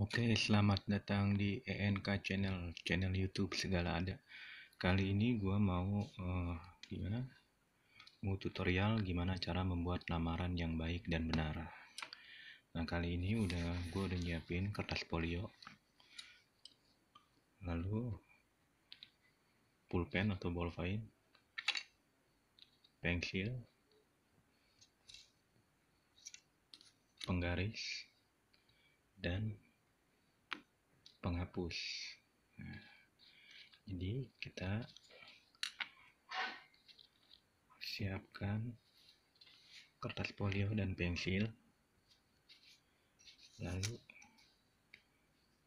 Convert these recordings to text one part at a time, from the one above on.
Oke, selamat datang di ENK channel, channel YouTube segala ada. Kali ini gue mau uh, gimana? Mau tutorial gimana cara membuat lamaran yang baik dan benar. Nah, kali ini udah gue udah nyiapin kertas polio, Lalu pulpen atau bolvain, pensil, penggaris dan penghapus nah, jadi kita siapkan kertas polio dan pensil lalu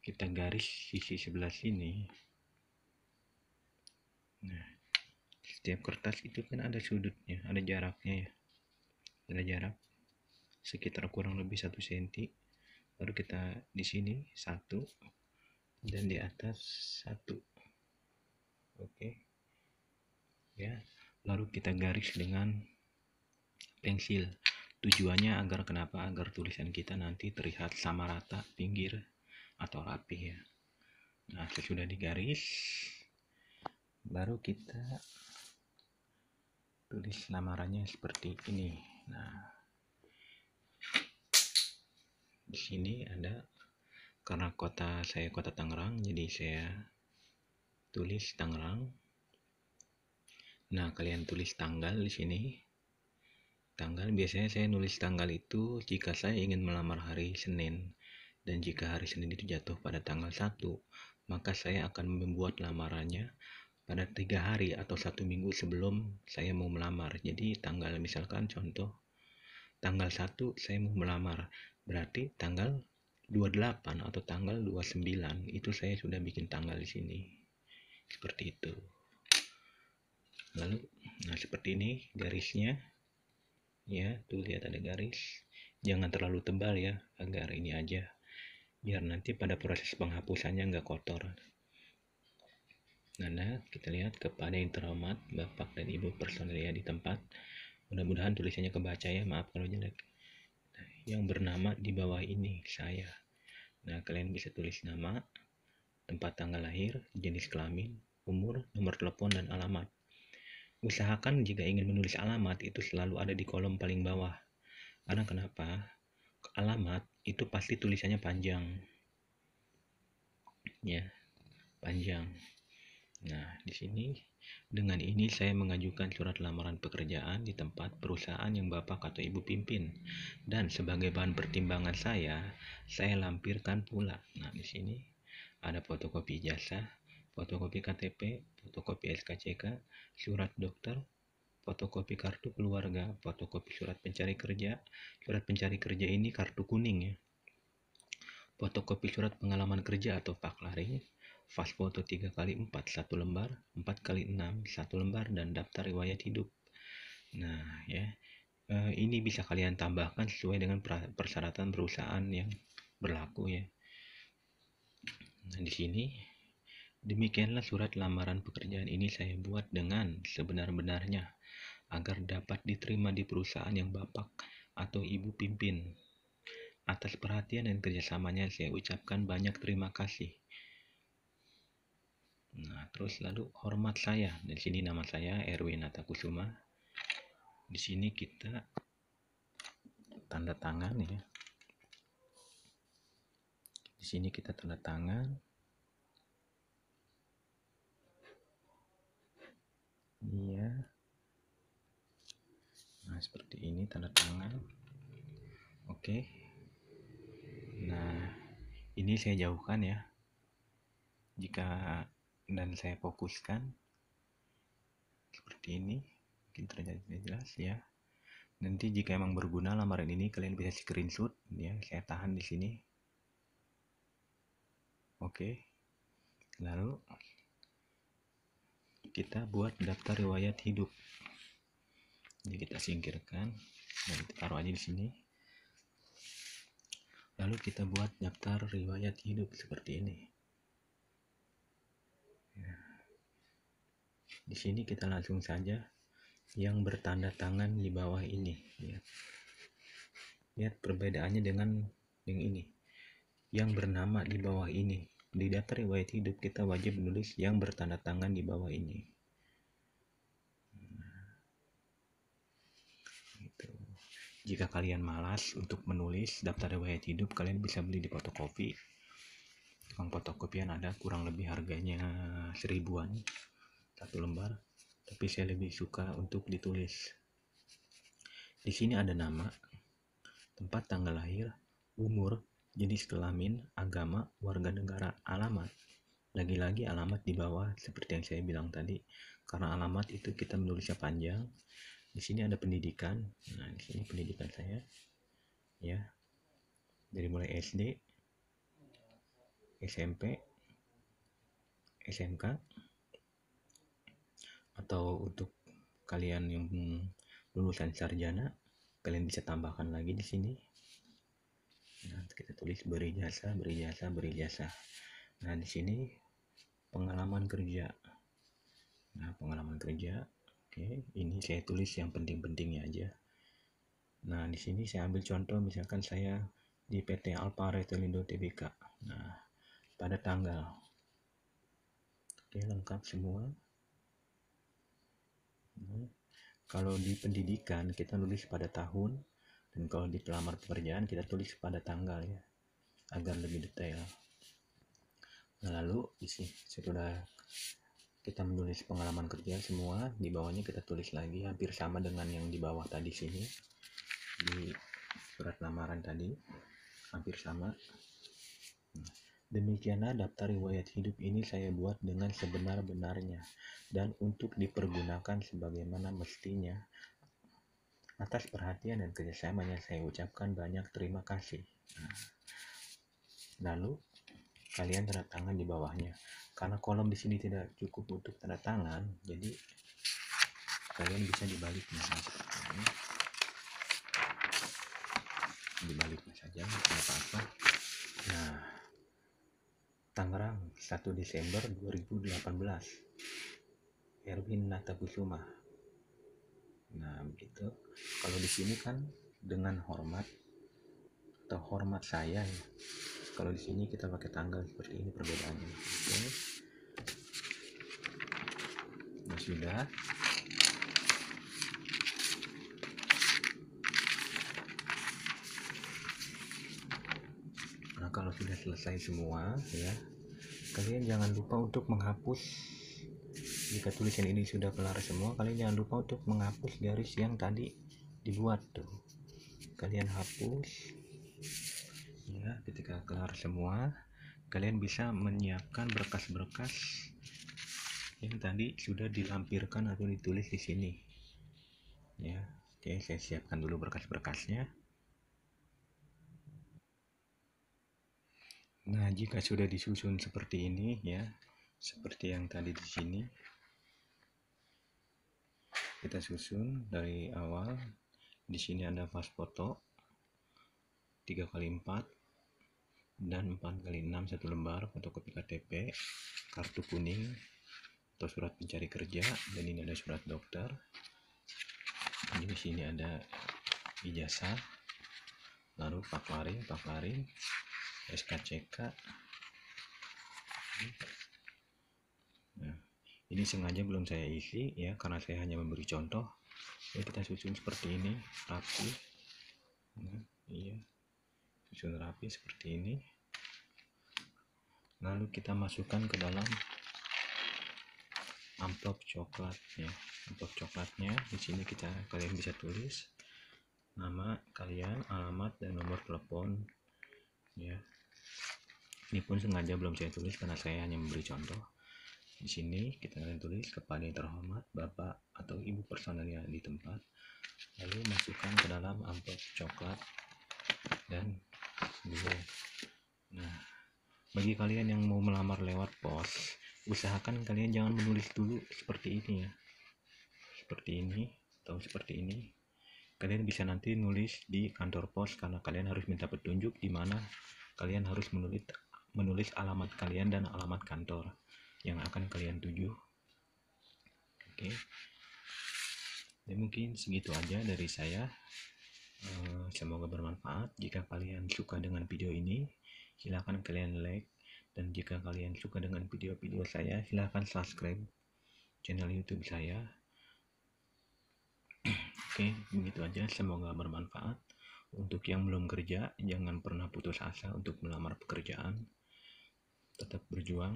kita garis sisi sebelah sini nah setiap kertas itu kan ada sudutnya ada jaraknya ya ada jarak sekitar kurang lebih satu senti baru kita di sini satu dan di atas satu oke okay. ya lalu kita garis dengan pensil tujuannya agar kenapa agar tulisan kita nanti terlihat sama rata pinggir atau rapi ya nah sudah digaris baru kita tulis lamarannya seperti ini nah di sini ada karena kota saya kota Tangerang jadi saya tulis Tangerang nah kalian tulis tanggal di sini tanggal biasanya saya nulis tanggal itu jika saya ingin melamar hari Senin dan jika hari Senin itu jatuh pada tanggal 1 maka saya akan membuat lamarannya pada tiga hari atau satu minggu sebelum saya mau melamar. Jadi tanggal misalkan contoh tanggal 1 saya mau melamar, berarti tanggal 28 atau tanggal 29 itu saya sudah bikin tanggal di sini seperti itu lalu nah seperti ini garisnya ya tuh lihat ada garis jangan terlalu tebal ya agar ini aja biar nanti pada proses penghapusannya nggak kotor nah nah, kita lihat kepada yang terhormat bapak dan ibu personil ya di tempat mudah-mudahan tulisannya kebaca ya maaf kalau jelek nah, yang bernama di bawah ini saya Nah, kalian bisa tulis nama, tempat tanggal lahir, jenis kelamin, umur, nomor telepon, dan alamat. Usahakan jika ingin menulis alamat itu selalu ada di kolom paling bawah. Karena kenapa? Alamat itu pasti tulisannya panjang. Ya, panjang. Nah, di sini dengan ini saya mengajukan surat lamaran pekerjaan di tempat perusahaan yang Bapak atau Ibu pimpin. Dan sebagai bahan pertimbangan saya, saya lampirkan pula. Nah, di sini ada fotokopi ijazah, fotokopi KTP, fotokopi SKCK, surat dokter, fotokopi kartu keluarga, fotokopi surat pencari kerja. Surat pencari kerja ini kartu kuning ya fotokopi surat pengalaman kerja atau fast foto 3 kali 4 1 lembar, 4 kali 6 1 lembar dan daftar riwayat hidup. Nah, ya. Eh, ini bisa kalian tambahkan sesuai dengan persyaratan perusahaan yang berlaku ya. Nah, di sini demikianlah surat lamaran pekerjaan ini saya buat dengan sebenar-benarnya agar dapat diterima di perusahaan yang Bapak atau Ibu pimpin. Atas perhatian dan kerjasamanya saya ucapkan banyak terima kasih. Nah, terus lalu hormat saya. Di sini nama saya Erwin Atakusuma. Di sini kita tanda tangan ya. Di sini kita tanda tangan. Iya. Nah, seperti ini tanda tangan. Oke. Okay ini saya jauhkan ya jika dan saya fokuskan seperti ini mungkin terjadi jelas ya nanti jika emang berguna lamaran ini kalian bisa screenshot ya saya tahan di sini oke lalu kita buat daftar riwayat hidup jadi kita singkirkan dan taruh aja di sini lalu kita buat daftar riwayat hidup seperti ini ya. di sini kita langsung saja yang bertanda tangan di bawah ini ya. lihat perbedaannya dengan yang ini yang bernama di bawah ini di daftar riwayat hidup kita wajib menulis yang bertanda tangan di bawah ini Jika kalian malas untuk menulis daftar riwayat hidup, kalian bisa beli di fotokopi. Tukang fotokopian ada kurang lebih harganya seribuan satu lembar, tapi saya lebih suka untuk ditulis. Di sini ada nama, tempat tanggal lahir, umur, jenis kelamin, agama, warga negara, alamat. Lagi-lagi alamat di bawah seperti yang saya bilang tadi, karena alamat itu kita menulisnya panjang, di sini ada pendidikan nah di sini pendidikan saya ya dari mulai SD SMP SMK atau untuk kalian yang lulusan sarjana kalian bisa tambahkan lagi di sini nah kita tulis beri jasa beri jasa beri jasa nah di sini pengalaman kerja nah pengalaman kerja Oke, ini saya tulis yang penting-pentingnya aja. Nah, di sini saya ambil contoh misalkan saya di PT Alfa Retailindo Tbk. Nah, pada tanggal. Oke, lengkap semua. Nah, kalau di pendidikan kita tulis pada tahun dan kalau di pelamar pekerjaan kita tulis pada tanggal ya agar lebih detail. Nah, lalu isi sudah kita menulis pengalaman kerja semua di bawahnya kita tulis lagi hampir sama dengan yang di bawah tadi sini di surat lamaran tadi hampir sama nah, demikianlah daftar riwayat hidup ini saya buat dengan sebenar-benarnya dan untuk dipergunakan sebagaimana mestinya atas perhatian dan kerjasamanya saya ucapkan banyak terima kasih nah, lalu kalian tanda tangan di bawahnya karena kolom di sini tidak cukup untuk tanda tangan jadi kalian bisa dibaliknya ini dibaliknya saja tidak apa-apa nah Tangerang 1 Desember 2018 Erwin Natakusuma nah begitu kalau di sini kan dengan hormat atau hormat saya ya kalau di sini kita pakai tanggal seperti ini perbedaannya oke nah, sudah nah kalau sudah selesai semua ya kalian jangan lupa untuk menghapus jika tulisan ini sudah kelar semua kalian jangan lupa untuk menghapus garis yang tadi dibuat tuh kalian hapus ya ketika kelar semua kalian bisa menyiapkan berkas-berkas yang tadi sudah dilampirkan atau ditulis di sini ya oke saya siapkan dulu berkas-berkasnya nah jika sudah disusun seperti ini ya seperti yang tadi di sini kita susun dari awal di sini ada pas foto tiga kali empat dan 4 kali 6 satu lembar fotokopi KTP kartu kuning atau surat pencari kerja dan ini ada surat dokter di sini ada ijazah lalu pak paklaring SKCK nah, ini sengaja belum saya isi ya karena saya hanya memberi contoh ya kita susun seperti ini rapi nah, iya susun rapi seperti ini lalu kita masukkan ke dalam amplop coklatnya amplop coklatnya di sini kita kalian bisa tulis nama kalian alamat dan nomor telepon ya ini pun sengaja belum saya tulis karena saya hanya memberi contoh di sini kita akan tulis kepada yang terhormat bapak atau ibu personel yang di tempat lalu masukkan ke dalam amplop coklat dan gitu nah bagi kalian yang mau melamar lewat pos usahakan kalian jangan menulis dulu seperti ini ya seperti ini atau seperti ini kalian bisa nanti nulis di kantor pos karena kalian harus minta petunjuk di mana kalian harus menulis menulis alamat kalian dan alamat kantor yang akan kalian tuju oke okay. Ya, mungkin segitu aja dari saya Eh, semoga bermanfaat. Jika kalian suka dengan video ini, silahkan kalian like. Dan jika kalian suka dengan video-video saya, silahkan subscribe channel YouTube saya. Oke, begitu aja. Semoga bermanfaat. Untuk yang belum kerja, jangan pernah putus asa untuk melamar pekerjaan. Tetap berjuang.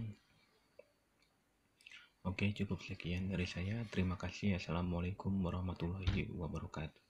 Oke, cukup sekian dari saya. Terima kasih. Assalamualaikum warahmatullahi wabarakatuh.